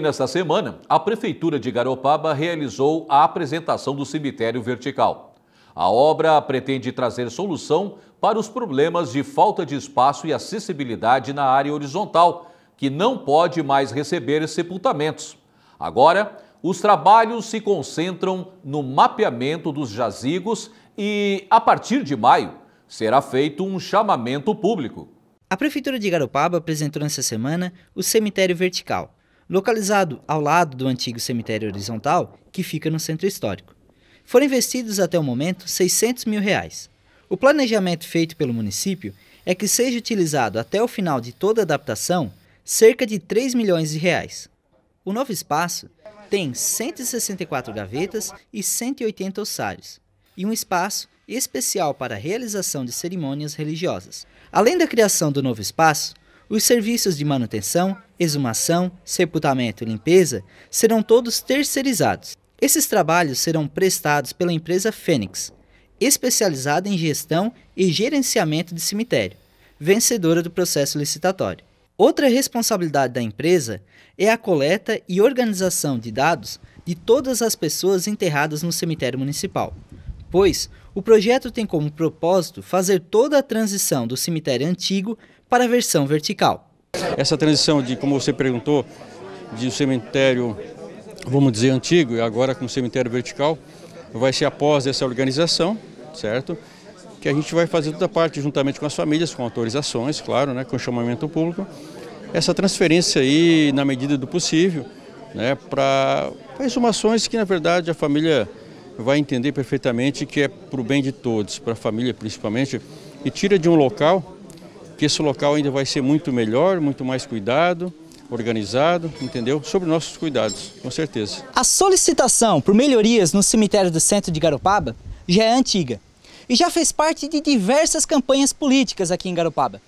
Nesta semana, a Prefeitura de Garopaba realizou a apresentação do cemitério vertical. A obra pretende trazer solução para os problemas de falta de espaço e acessibilidade na área horizontal, que não pode mais receber sepultamentos. Agora, os trabalhos se concentram no mapeamento dos jazigos e, a partir de maio, será feito um chamamento público. A Prefeitura de Garopaba apresentou nesta semana o cemitério vertical localizado ao lado do antigo cemitério horizontal, que fica no centro histórico. Foram investidos até o momento 600 mil reais. O planejamento feito pelo município é que seja utilizado até o final de toda a adaptação cerca de 3 milhões de reais. O novo espaço tem 164 gavetas e 180 ossários, e um espaço especial para a realização de cerimônias religiosas. Além da criação do novo espaço, os serviços de manutenção, exumação, sepultamento e limpeza serão todos terceirizados. Esses trabalhos serão prestados pela empresa Fênix, especializada em gestão e gerenciamento de cemitério, vencedora do processo licitatório. Outra responsabilidade da empresa é a coleta e organização de dados de todas as pessoas enterradas no cemitério municipal, pois o projeto tem como propósito fazer toda a transição do cemitério antigo para a versão vertical. Essa transição de, como você perguntou, de um cemitério, vamos dizer, antigo e agora com cemitério vertical, vai ser após essa organização, certo? Que a gente vai fazer toda a parte juntamente com as famílias, com autorizações, claro, né, com chamamento público, essa transferência aí na medida do possível, né, para exumações que na verdade a família vai entender perfeitamente que é para o bem de todos, para a família principalmente, e tira de um local que esse local ainda vai ser muito melhor, muito mais cuidado, organizado, entendeu? Sobre nossos cuidados, com certeza. A solicitação por melhorias no cemitério do centro de Garopaba já é antiga e já fez parte de diversas campanhas políticas aqui em Garopaba.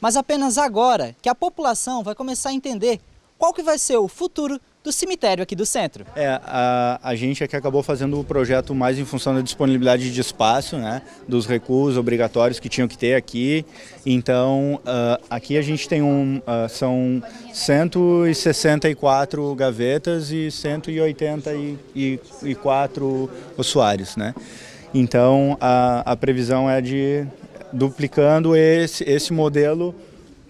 Mas apenas agora que a população vai começar a entender qual que vai ser o futuro do cemitério aqui do centro. É, a, a gente é que acabou fazendo o projeto mais em função da disponibilidade de espaço, né, dos recursos obrigatórios que tinham que ter aqui. Então, uh, aqui a gente tem um, uh, são 164 gavetas e 184 ossuários, né. Então, a, a previsão é de duplicando esse, esse modelo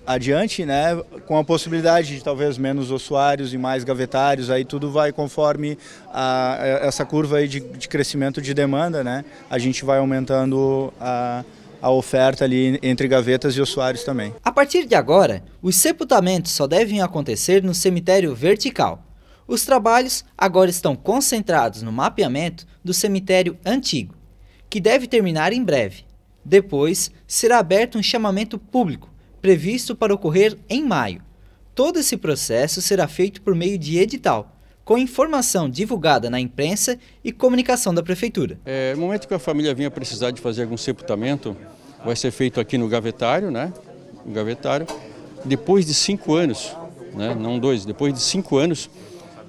adiante, né, com a possibilidade de talvez menos ossuários e mais gavetários, aí tudo vai conforme a, é, essa curva aí de, de, crescimento de demanda, né, a gente vai aumentando a, a oferta ali entre gavetas e ossuários também. A partir de agora, os sepultamentos só devem acontecer no cemitério vertical. Os trabalhos agora estão concentrados no mapeamento do cemitério antigo, que deve terminar em breve. Depois será aberto um chamamento público previsto para ocorrer em maio. Todo esse processo será feito por meio de edital, com informação divulgada na imprensa e comunicação da Prefeitura. É, no momento que a família vinha precisar de fazer algum sepultamento, vai ser feito aqui no gavetário, né? No gavetário, depois de cinco anos, né? não dois, depois de cinco anos,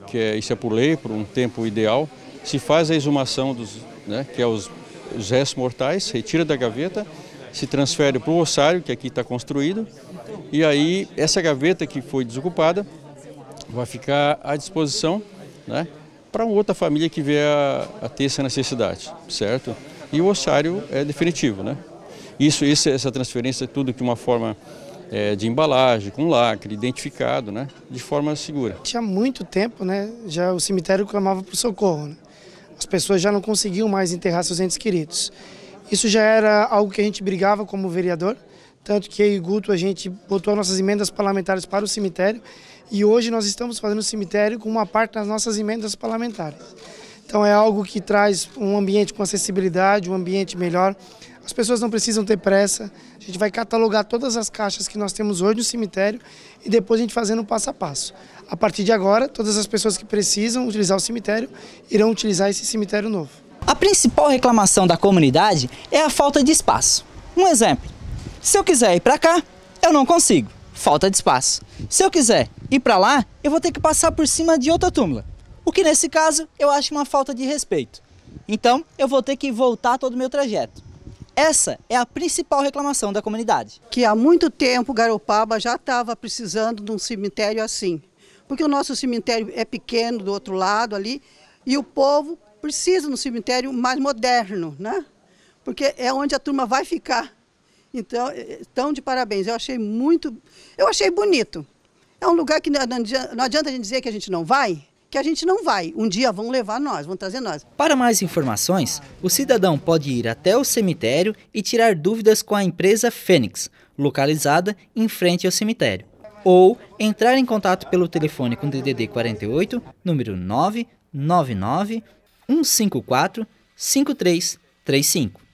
que é, isso é por lei, por um tempo ideal, se faz a exumação dos, né, que é os, os restos mortais, retira da gaveta se transfere para o ossário, que aqui está construído, e aí essa gaveta que foi desocupada vai ficar à disposição né, para outra família que vier a, a, ter essa necessidade, certo? E o ossário é definitivo, né? Isso, isso essa transferência é tudo de uma forma é, de embalagem, com lacre, identificado, né? De forma segura. Tinha muito tempo, né? Já o cemitério clamava por socorro, né? As pessoas já não conseguiam mais enterrar seus entes queridos. Isso já era algo que a gente brigava como vereador, tanto que eu e Guto a gente botou nossas emendas parlamentares para o cemitério e hoje nós estamos fazendo o cemitério com uma parte das nossas emendas parlamentares. Então é algo que traz um ambiente com acessibilidade, um ambiente melhor. As pessoas não precisam ter pressa. A gente vai catalogar todas as caixas que nós temos hoje no cemitério e depois a gente fazendo passo a passo. A partir de agora, todas as pessoas que precisam utilizar o cemitério irão utilizar esse cemitério novo principal reclamação da comunidade é a falta de espaço. Um exemplo, se eu quiser ir para cá, eu não consigo, falta de espaço. Se eu quiser ir para lá, eu vou ter que passar por cima de outra túmula, o que nesse caso eu acho uma falta de respeito. Então eu vou ter que voltar todo o meu trajeto. Essa é a principal reclamação da comunidade. Que há muito tempo Garopaba já estava precisando de um cemitério assim. Porque o nosso cemitério é pequeno do outro lado ali e o povo precisa no cemitério mais moderno, né? Porque é onde a turma vai ficar. Então, estão é, é, de parabéns. Eu achei muito. Eu achei bonito. É um lugar que não adianta, não adianta a gente dizer que a gente não vai, que a gente não vai. Um dia vão levar nós, vão trazer nós. Para mais informações, o cidadão pode ir até o cemitério e tirar dúvidas com a empresa Fênix, localizada em frente ao cemitério. Ou entrar em contato pelo telefone com o DDD 48, número 999 154 5335.